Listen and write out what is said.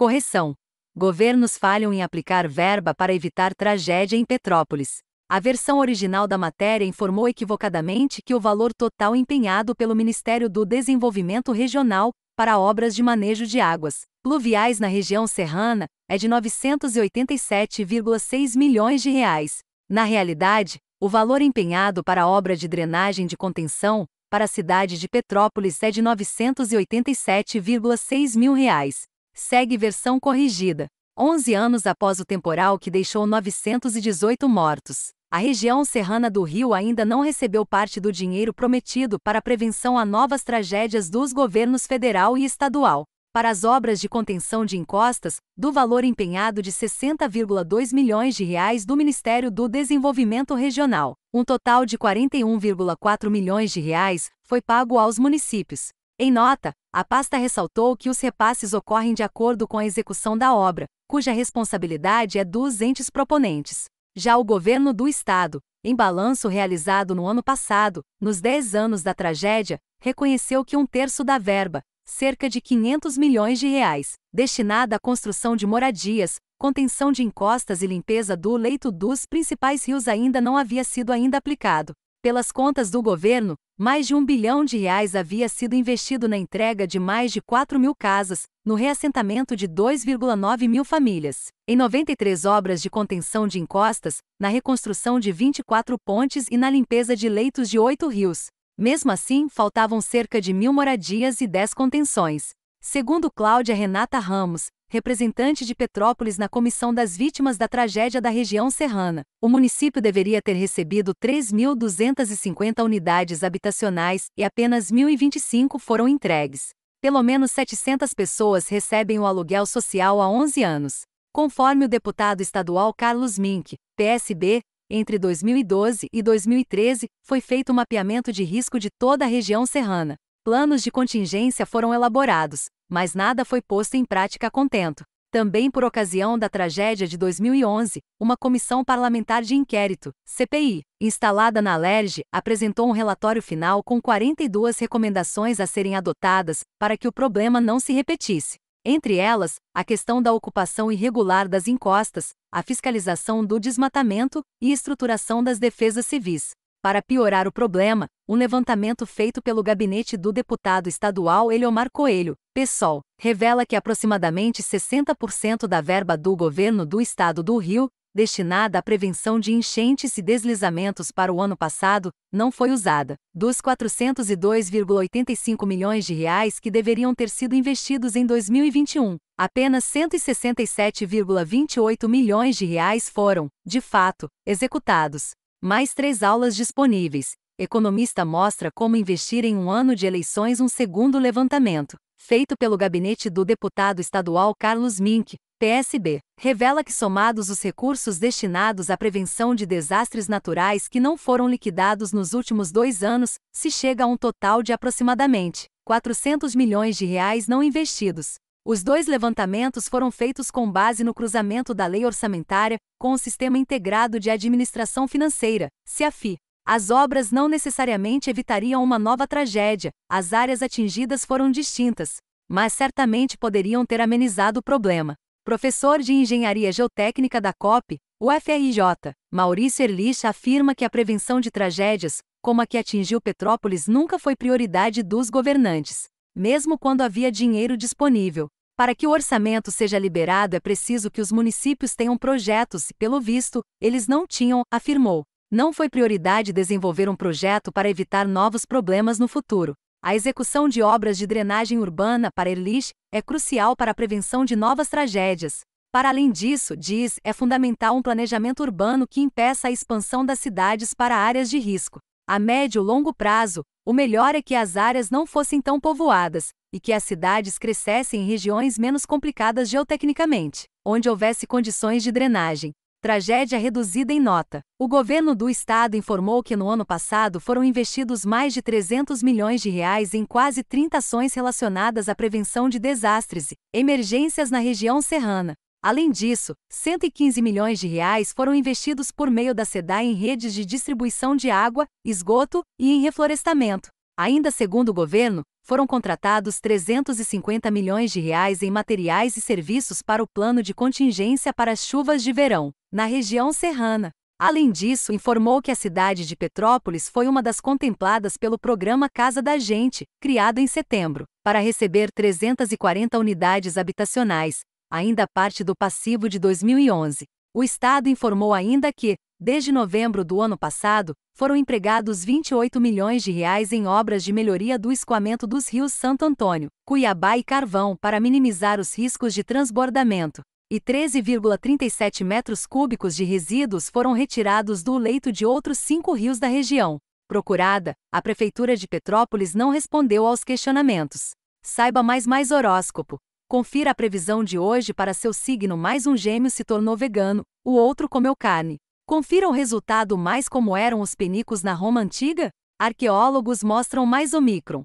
Correção: Governos falham em aplicar verba para evitar tragédia em Petrópolis. A versão original da matéria informou equivocadamente que o valor total empenhado pelo Ministério do Desenvolvimento Regional para obras de manejo de águas pluviais na região serrana é de 987,6 milhões de reais. Na realidade, o valor empenhado para a obra de drenagem de contenção para a cidade de Petrópolis é de 987,6 mil reais. Segue versão corrigida. 11 anos após o temporal que deixou 918 mortos, a região serrana do Rio ainda não recebeu parte do dinheiro prometido para a prevenção a novas tragédias dos governos federal e estadual. Para as obras de contenção de encostas, do valor empenhado de 60,2 milhões de reais do Ministério do Desenvolvimento Regional, um total de 41,4 milhões de reais foi pago aos municípios. Em nota, a pasta ressaltou que os repasses ocorrem de acordo com a execução da obra, cuja responsabilidade é dos entes proponentes. Já o governo do Estado, em balanço realizado no ano passado, nos 10 anos da tragédia, reconheceu que um terço da verba, cerca de 500 milhões de reais, destinada à construção de moradias, contenção de encostas e limpeza do leito dos principais rios ainda não havia sido ainda aplicado. Pelas contas do governo, mais de um bilhão de reais havia sido investido na entrega de mais de 4 mil casas, no reassentamento de 2,9 mil famílias, em 93 obras de contenção de encostas, na reconstrução de 24 pontes e na limpeza de leitos de oito rios. Mesmo assim, faltavam cerca de mil moradias e 10 contenções. Segundo Cláudia Renata Ramos, representante de Petrópolis na Comissão das Vítimas da Tragédia da Região Serrana. O município deveria ter recebido 3.250 unidades habitacionais e apenas 1.025 foram entregues. Pelo menos 700 pessoas recebem o aluguel social há 11 anos. Conforme o deputado estadual Carlos Mink, PSB, entre 2012 e 2013, foi feito um mapeamento de risco de toda a região serrana. Planos de contingência foram elaborados, mas nada foi posto em prática a contento. Também por ocasião da tragédia de 2011, uma comissão parlamentar de inquérito, CPI, instalada na LERJ, apresentou um relatório final com 42 recomendações a serem adotadas para que o problema não se repetisse. Entre elas, a questão da ocupação irregular das encostas, a fiscalização do desmatamento e estruturação das defesas civis. Para piorar o problema, um levantamento feito pelo gabinete do deputado estadual Eliomar Coelho, PSOL, revela que aproximadamente 60% da verba do governo do estado do Rio, destinada à prevenção de enchentes e deslizamentos para o ano passado, não foi usada. Dos 402,85 milhões de reais que deveriam ter sido investidos em 2021, apenas 167,28 milhões de reais foram, de fato, executados mais três aulas disponíveis, Economista mostra como investir em um ano de eleições um segundo levantamento, feito pelo gabinete do deputado estadual Carlos Mink, PSB, revela que somados os recursos destinados à prevenção de desastres naturais que não foram liquidados nos últimos dois anos, se chega a um total de aproximadamente 400 milhões de reais não investidos. Os dois levantamentos foram feitos com base no cruzamento da lei orçamentária com o Sistema Integrado de Administração Financeira, CIAFI, as obras não necessariamente evitariam uma nova tragédia, as áreas atingidas foram distintas, mas certamente poderiam ter amenizado o problema. Professor de Engenharia Geotécnica da COP, UFRJ, Maurício Erlich afirma que a prevenção de tragédias, como a que atingiu Petrópolis, nunca foi prioridade dos governantes, mesmo quando havia dinheiro disponível. Para que o orçamento seja liberado é preciso que os municípios tenham projetos e, pelo visto, eles não tinham, afirmou. Não foi prioridade desenvolver um projeto para evitar novos problemas no futuro. A execução de obras de drenagem urbana para Erlich é crucial para a prevenção de novas tragédias. Para além disso, diz, é fundamental um planejamento urbano que impeça a expansão das cidades para áreas de risco. A médio e longo prazo, o melhor é que as áreas não fossem tão povoadas e que as cidades crescessem em regiões menos complicadas geotecnicamente, onde houvesse condições de drenagem. Tragédia reduzida em nota. O governo do estado informou que no ano passado foram investidos mais de 300 milhões de reais em quase 30 ações relacionadas à prevenção de desastres e emergências na região serrana. Além disso, 115 milhões de reais foram investidos por meio da SEDAI em redes de distribuição de água, esgoto e em reflorestamento. Ainda segundo o governo, foram contratados 350 milhões de reais em materiais e serviços para o plano de contingência para as chuvas de verão na região serrana. Além disso, informou que a cidade de Petrópolis foi uma das contempladas pelo programa Casa da Gente, criado em setembro, para receber 340 unidades habitacionais, ainda parte do passivo de 2011. O Estado informou ainda que, desde novembro do ano passado, foram empregados 28 milhões de reais em obras de melhoria do escoamento dos rios Santo Antônio, Cuiabá e Carvão para minimizar os riscos de transbordamento e 13,37 metros cúbicos de resíduos foram retirados do leito de outros cinco rios da região. Procurada, a Prefeitura de Petrópolis não respondeu aos questionamentos. Saiba mais mais horóscopo. Confira a previsão de hoje para seu signo mais um gêmeo se tornou vegano, o outro comeu carne. Confira o resultado mais como eram os penicos na Roma Antiga? Arqueólogos mostram mais Omicron.